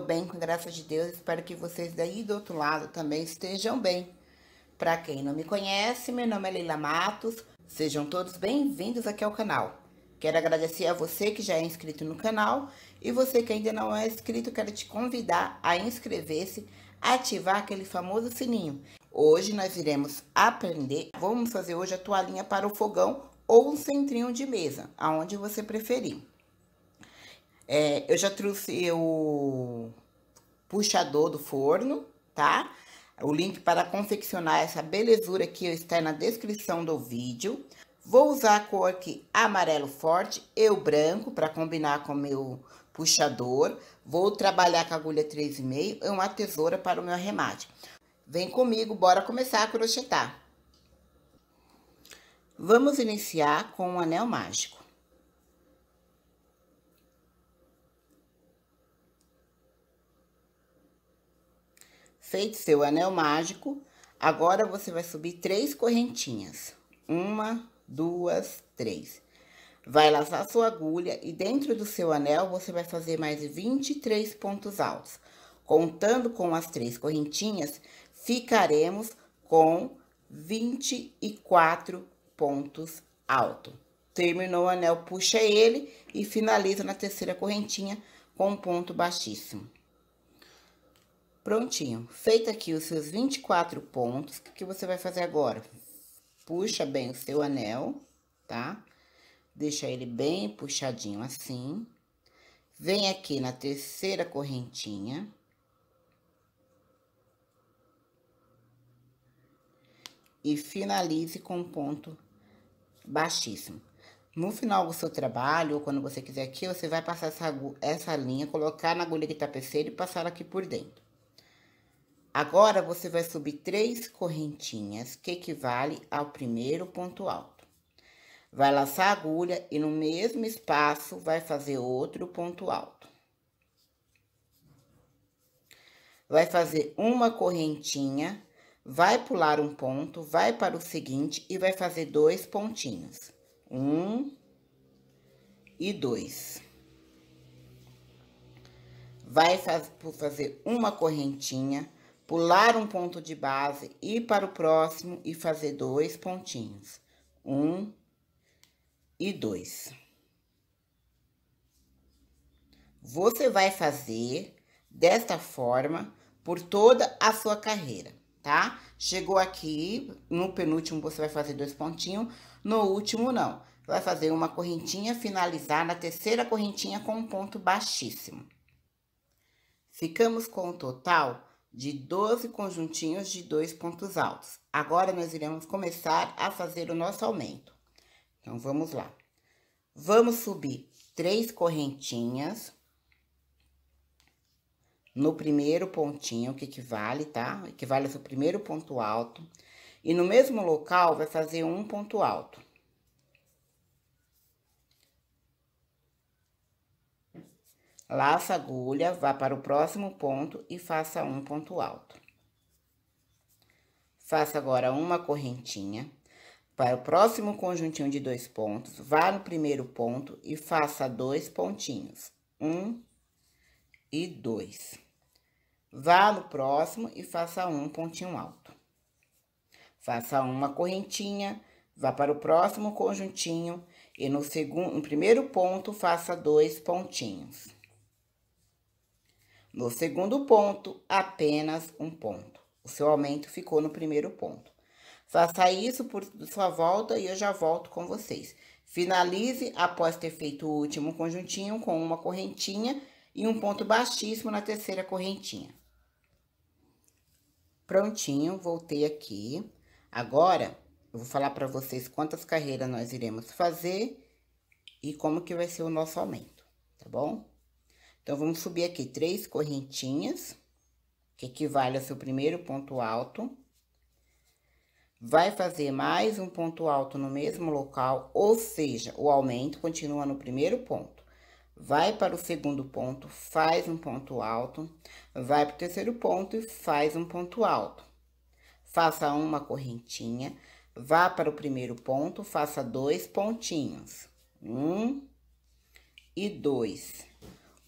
estou bem, com graça de Deus. Espero que vocês daí do outro lado também estejam bem. Para quem não me conhece, meu nome é Leila Matos. Sejam todos bem-vindos aqui ao canal. Quero agradecer a você que já é inscrito no canal e você que ainda não é inscrito, quero te convidar a inscrever-se, ativar aquele famoso sininho. Hoje nós iremos aprender, vamos fazer hoje a toalhinha para o fogão ou um centrinho de mesa, aonde você preferir. É, eu já trouxe o puxador do forno, tá? O link para confeccionar essa belezura aqui está na descrição do vídeo. Vou usar a cor aqui amarelo forte e o branco para combinar com o meu puxador. Vou trabalhar com a agulha 3,5 e uma tesoura para o meu arremate. Vem comigo, bora começar a crochetar. Vamos iniciar com um anel mágico. Feito seu anel mágico, agora você vai subir três correntinhas. Uma, duas, três. Vai laçar sua agulha e dentro do seu anel você vai fazer mais 23 pontos altos. Contando com as três correntinhas, ficaremos com 24 pontos altos. Terminou o anel, puxa ele e finaliza na terceira correntinha com um ponto baixíssimo. Prontinho. Feito aqui os seus 24 pontos, o que você vai fazer agora? Puxa bem o seu anel, tá? Deixa ele bem puxadinho assim. Vem aqui na terceira correntinha. E finalize com um ponto baixíssimo. No final do seu trabalho, ou quando você quiser aqui, você vai passar essa, essa linha, colocar na agulha de tapeceiro tá e passar aqui por dentro. Agora, você vai subir três correntinhas, que equivale ao primeiro ponto alto. Vai laçar a agulha e no mesmo espaço vai fazer outro ponto alto. Vai fazer uma correntinha, vai pular um ponto, vai para o seguinte e vai fazer dois pontinhos. Um e dois. Vai faz, fazer uma correntinha pular um ponto de base, ir para o próximo e fazer dois pontinhos. Um e dois. Você vai fazer desta forma por toda a sua carreira, tá? Chegou aqui, no penúltimo você vai fazer dois pontinhos, no último não. Vai fazer uma correntinha, finalizar na terceira correntinha com um ponto baixíssimo. Ficamos com o total de 12 conjuntinhos de dois pontos altos. Agora, nós iremos começar a fazer o nosso aumento. Então, vamos lá. Vamos subir três correntinhas no primeiro pontinho, que equivale, tá? Equivale ao seu primeiro ponto alto. E no mesmo local, vai fazer um ponto alto. Laça a agulha, vá para o próximo ponto e faça um ponto alto. Faça agora uma correntinha. Para o próximo conjuntinho de dois pontos, vá no primeiro ponto e faça dois pontinhos. Um e dois. Vá no próximo e faça um pontinho alto. Faça uma correntinha, vá para o próximo conjuntinho e no segundo, no primeiro ponto, faça dois pontinhos. No segundo ponto, apenas um ponto. O seu aumento ficou no primeiro ponto. Faça isso por sua volta e eu já volto com vocês. Finalize após ter feito o último conjuntinho com uma correntinha e um ponto baixíssimo na terceira correntinha. Prontinho, voltei aqui. Agora, eu vou falar para vocês quantas carreiras nós iremos fazer e como que vai ser o nosso aumento, tá bom? Então, vamos subir aqui três correntinhas, que equivale ao seu primeiro ponto alto. Vai fazer mais um ponto alto no mesmo local, ou seja, o aumento continua no primeiro ponto. Vai para o segundo ponto, faz um ponto alto. Vai para o terceiro ponto e faz um ponto alto. Faça uma correntinha. Vá para o primeiro ponto, faça dois pontinhos. Um e dois.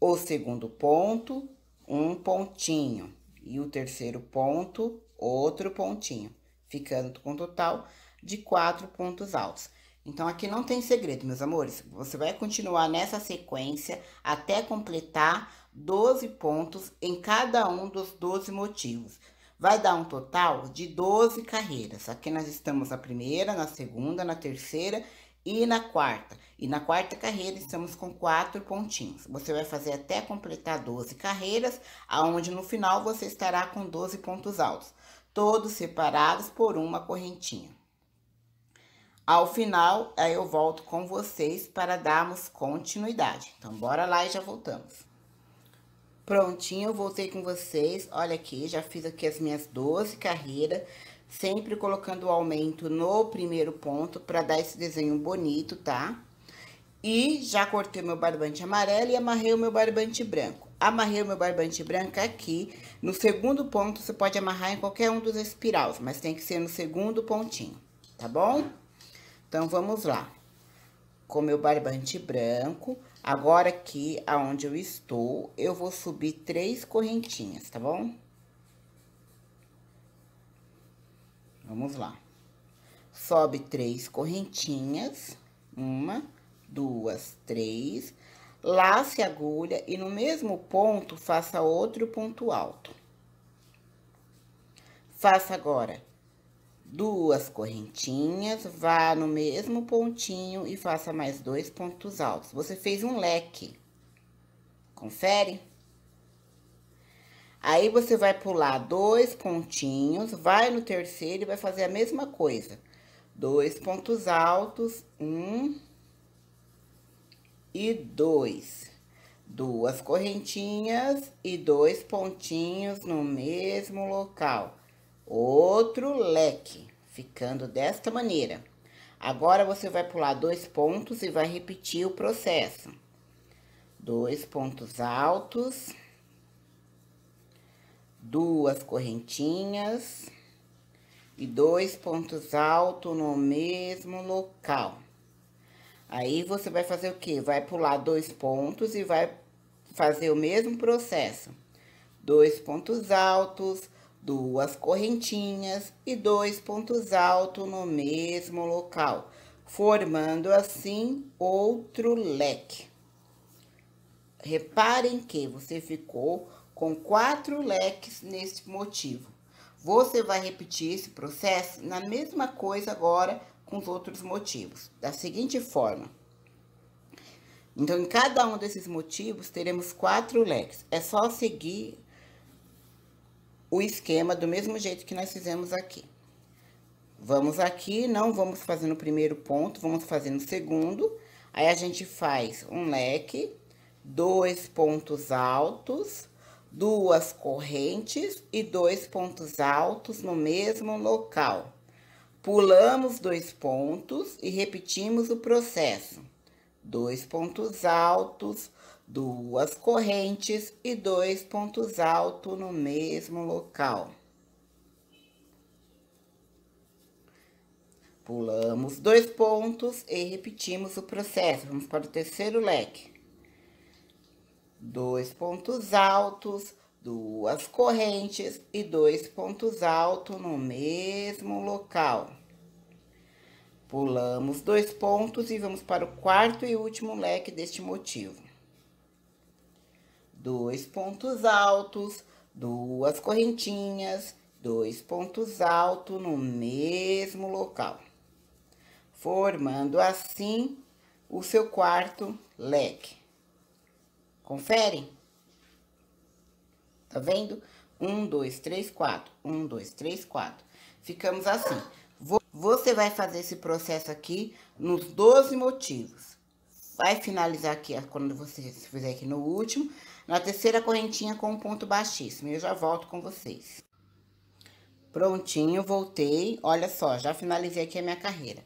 O segundo ponto, um pontinho. E o terceiro ponto, outro pontinho. Ficando com um total de quatro pontos altos. Então, aqui não tem segredo, meus amores. Você vai continuar nessa sequência até completar 12 pontos em cada um dos 12 motivos. Vai dar um total de 12 carreiras. Aqui nós estamos na primeira, na segunda, na terceira e na quarta? E na quarta carreira, estamos com quatro pontinhos. Você vai fazer até completar 12 carreiras, aonde no final você estará com 12 pontos altos, todos separados por uma correntinha. Ao final, aí eu volto com vocês para darmos continuidade. Então, bora lá e já voltamos. Prontinho, eu voltei com vocês. Olha aqui, já fiz aqui as minhas 12 carreiras sempre colocando o aumento no primeiro ponto para dar esse desenho bonito, tá? E já cortei meu barbante amarelo e amarrei o meu barbante branco. Amarrei o meu barbante branco aqui. No segundo ponto, você pode amarrar em qualquer um dos espirais, mas tem que ser no segundo pontinho, tá bom? Então, vamos lá. Com meu barbante branco, agora aqui aonde eu estou, eu vou subir três correntinhas, tá bom? Vamos lá. Sobe três correntinhas. Uma, duas, três. Lace a agulha e no mesmo ponto, faça outro ponto alto. Faça agora duas correntinhas, vá no mesmo pontinho e faça mais dois pontos altos. Você fez um leque. Confere? Aí, você vai pular dois pontinhos, vai no terceiro e vai fazer a mesma coisa. Dois pontos altos, um e dois. Duas correntinhas e dois pontinhos no mesmo local. Outro leque, ficando desta maneira. Agora, você vai pular dois pontos e vai repetir o processo. Dois pontos altos duas correntinhas e dois pontos altos no mesmo local. Aí, você vai fazer o quê? Vai pular dois pontos e vai fazer o mesmo processo. Dois pontos altos, duas correntinhas e dois pontos altos no mesmo local, formando assim outro leque. Reparem que você ficou com quatro leques neste motivo. Você vai repetir esse processo na mesma coisa agora com os outros motivos, da seguinte forma. Então, em cada um desses motivos, teremos quatro leques. É só seguir o esquema do mesmo jeito que nós fizemos aqui. Vamos aqui, não vamos fazer no primeiro ponto, vamos fazer no segundo. Aí, a gente faz um leque, dois pontos altos, duas correntes e dois pontos altos no mesmo local. Pulamos dois pontos e repetimos o processo. Dois pontos altos, duas correntes e dois pontos altos no mesmo local. Pulamos dois pontos e repetimos o processo. Vamos para o terceiro leque dois pontos altos, duas correntes e dois pontos altos no mesmo local. Pulamos dois pontos e vamos para o quarto e último leque deste motivo. Dois pontos altos, duas correntinhas, dois pontos altos no mesmo local. Formando assim o seu quarto leque. Confere. Tá vendo? Um, dois, três, quatro. Um, dois, três, quatro. Ficamos assim. Você vai fazer esse processo aqui nos 12 motivos. Vai finalizar aqui quando você fizer aqui no último. Na terceira correntinha com um ponto baixíssimo. Eu já volto com vocês. Prontinho, voltei. Olha só, já finalizei aqui a minha carreira.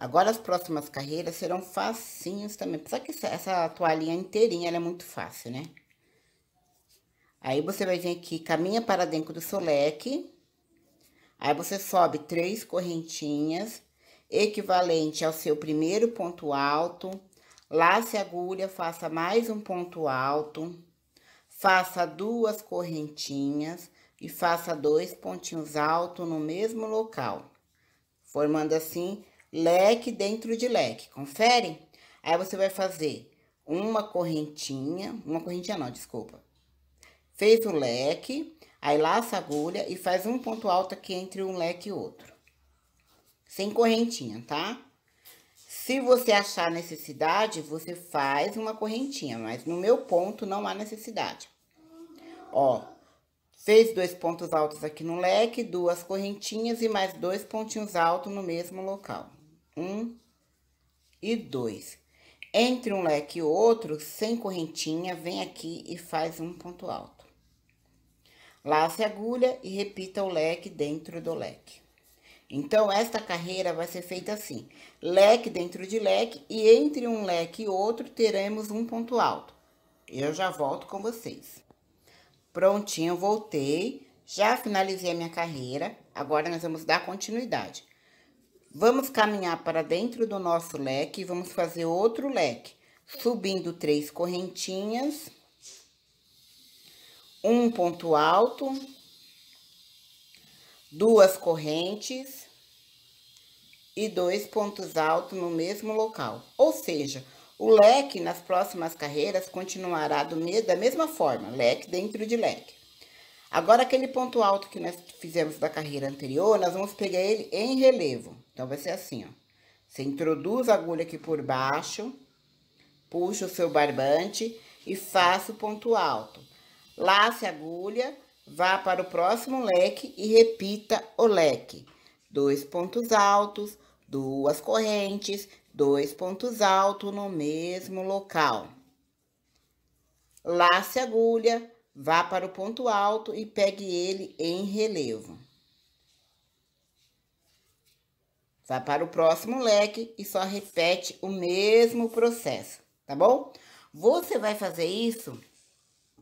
Agora, as próximas carreiras serão facinhos também. Só que essa toalhinha inteirinha, é muito fácil, né? Aí, você vai vir aqui, caminha para dentro do seu leque. Aí, você sobe três correntinhas, equivalente ao seu primeiro ponto alto. Lace a agulha, faça mais um ponto alto. Faça duas correntinhas e faça dois pontinhos altos no mesmo local. Formando assim leque dentro de leque. Confere? Aí você vai fazer uma correntinha, uma correntinha não, desculpa. Fez o leque, aí laça a agulha e faz um ponto alto aqui entre um leque e outro. Sem correntinha, tá? Se você achar necessidade, você faz uma correntinha, mas no meu ponto não há necessidade. Ó, Fez dois pontos altos aqui no leque, duas correntinhas e mais dois pontinhos altos no mesmo local um e dois. Entre um leque e outro, sem correntinha, vem aqui e faz um ponto alto. Lace a agulha e repita o leque dentro do leque. Então, esta carreira vai ser feita assim. Leque dentro de leque e entre um leque e outro, teremos um ponto alto. Eu já volto com vocês. Prontinho, voltei. Já finalizei a minha carreira. Agora, nós vamos dar continuidade. Vamos caminhar para dentro do nosso leque e vamos fazer outro leque, subindo três correntinhas, um ponto alto, duas correntes e dois pontos altos no mesmo local. Ou seja, o leque nas próximas carreiras continuará do, da mesma forma, leque dentro de leque. Agora, aquele ponto alto que nós fizemos da carreira anterior, nós vamos pegar ele em relevo. Então, vai ser assim, ó. Você introduz a agulha aqui por baixo, puxa o seu barbante e faça o ponto alto. Lace a agulha, vá para o próximo leque e repita o leque. Dois pontos altos, duas correntes, dois pontos altos no mesmo local. Lace a agulha, vá para o ponto alto e pegue ele em relevo. Vai para o próximo leque e só repete o mesmo processo, tá bom? Você vai fazer isso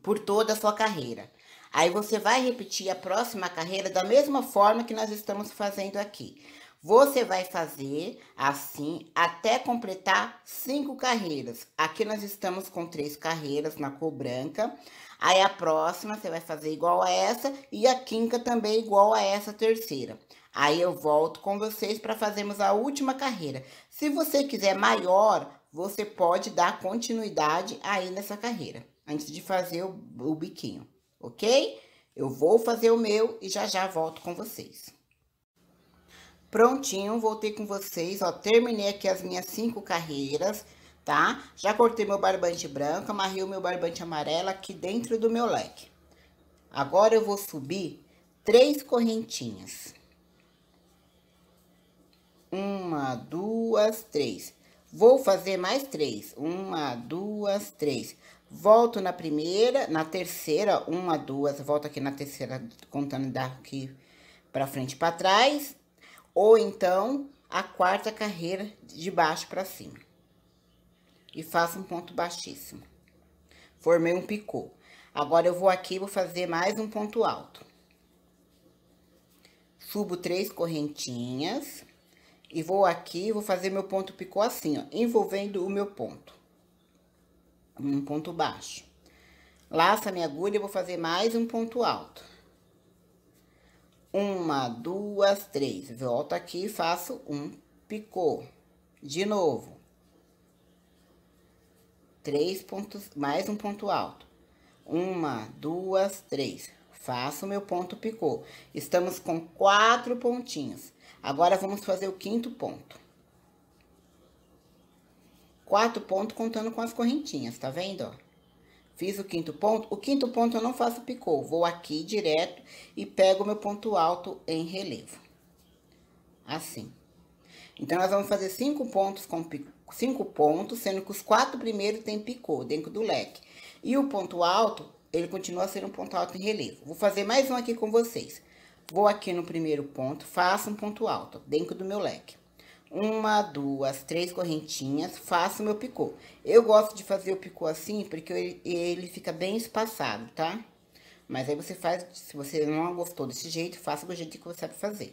por toda a sua carreira. Aí você vai repetir a próxima carreira da mesma forma que nós estamos fazendo aqui. Você vai fazer assim até completar cinco carreiras. Aqui nós estamos com três carreiras na cor branca. Aí a próxima você vai fazer igual a essa e a quinta também igual a essa terceira. Aí eu volto com vocês para fazermos a última carreira. Se você quiser maior, você pode dar continuidade aí nessa carreira, antes de fazer o, o biquinho, ok? Eu vou fazer o meu e já já volto com vocês. Prontinho, voltei com vocês, ó, terminei aqui as minhas cinco carreiras, tá? Já cortei meu barbante branco, amarrei o meu barbante amarelo aqui dentro do meu leque. Agora eu vou subir três correntinhas. Uma, duas, três. Vou fazer mais três. Uma, duas, três. Volto na primeira, na terceira, uma, duas. Volto aqui na terceira, contando daqui pra frente e pra trás. Ou então, a quarta carreira de baixo pra cima. E faço um ponto baixíssimo. Formei um picô. Agora, eu vou aqui, vou fazer mais um ponto alto. Subo três correntinhas. E vou aqui, vou fazer meu ponto picô assim, ó, envolvendo o meu ponto. Um ponto baixo. Laço a minha agulha, e vou fazer mais um ponto alto. Uma, duas, três. Volto aqui e faço um picô. De novo. Três pontos, mais um ponto alto. Uma, duas, três. Faço meu ponto picô. Estamos com quatro pontinhos. Agora, vamos fazer o quinto ponto. Quatro pontos contando com as correntinhas, tá vendo, ó? Fiz o quinto ponto. O quinto ponto eu não faço picô. Vou aqui direto e pego meu ponto alto em relevo. Assim. Então, nós vamos fazer cinco pontos com cinco pontos, sendo que os quatro primeiros tem picô dentro do leque. E o ponto alto, ele continua sendo um ponto alto em relevo. Vou fazer mais um aqui com vocês. Vou aqui no primeiro ponto, faço um ponto alto dentro do meu leque. Uma, duas, três correntinhas, faço meu picô. Eu gosto de fazer o picô assim, porque ele, fica bem espaçado, tá? Mas aí você faz, se você não gostou desse jeito, faça do jeito que você sabe fazer.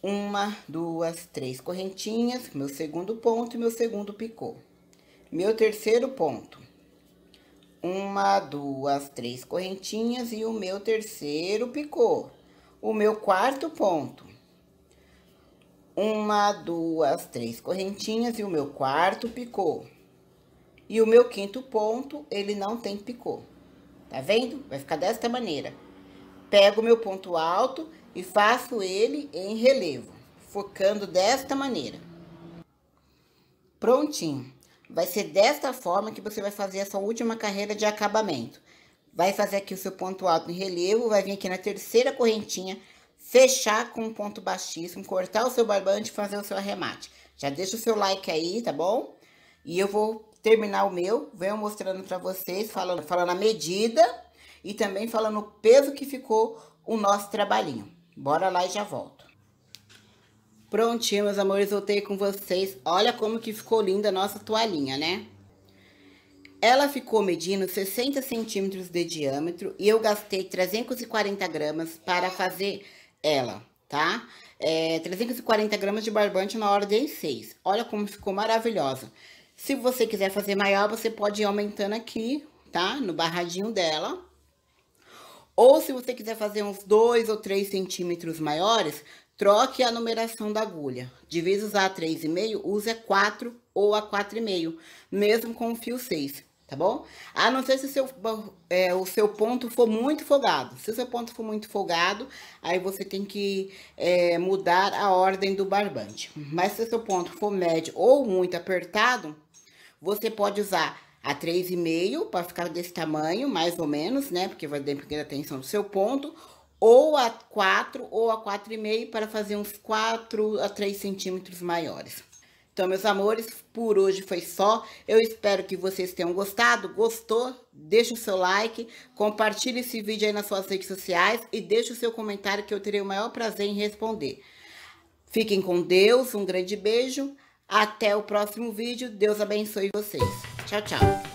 Uma, duas, três correntinhas, meu segundo ponto e meu segundo picô. Meu terceiro ponto, uma, duas, três correntinhas e o meu terceiro picô. O meu quarto ponto. Uma, duas, três correntinhas e o meu quarto picô. E o meu quinto ponto, ele não tem picô. Tá vendo? Vai ficar desta maneira. Pego o meu ponto alto e faço ele em relevo, focando desta maneira. Prontinho. Vai ser desta forma que você vai fazer essa última carreira de acabamento. Vai fazer aqui o seu ponto alto em relevo, vai vir aqui na terceira correntinha, fechar com um ponto baixíssimo, cortar o seu barbante e fazer o seu arremate. Já deixa o seu like aí, tá bom? E eu vou terminar o meu, venho mostrando para vocês, falando, falando a medida e também falando o peso que ficou o nosso trabalhinho. Bora lá e já volto. Prontinho, meus amores, voltei com vocês. Olha como que ficou linda a nossa toalhinha, né? Ela ficou medindo 60 centímetros de diâmetro e eu gastei 340 gramas para fazer ela, tá? É, 340 gramas de barbante na hora de 6. Olha como ficou maravilhosa. Se você quiser fazer maior, você pode ir aumentando aqui, tá? No barradinho dela. Ou se você quiser fazer uns 2 ou 3 centímetros maiores, Troque a numeração da agulha. De vez usar 3,5, use a 4 ou a 4,5, mesmo com o fio 6, tá bom? A não ser se o seu, é, o seu ponto for muito folgado. Se o seu ponto for muito folgado, aí você tem que é, mudar a ordem do barbante. Mas se o seu ponto for médio ou muito apertado, você pode usar a 3,5 para ficar desse tamanho, mais ou menos, né? Porque vai depender da tensão do seu ponto ou a 4 ou a 4,5 para fazer uns 4 a 3 centímetros maiores. Então, meus amores, por hoje foi só. Eu espero que vocês tenham gostado. Gostou? Deixa o seu like, compartilhe esse vídeo aí nas suas redes sociais e deixa o seu comentário que eu terei o maior prazer em responder. Fiquem com Deus, um grande beijo. Até o próximo vídeo. Deus abençoe vocês. Tchau, tchau.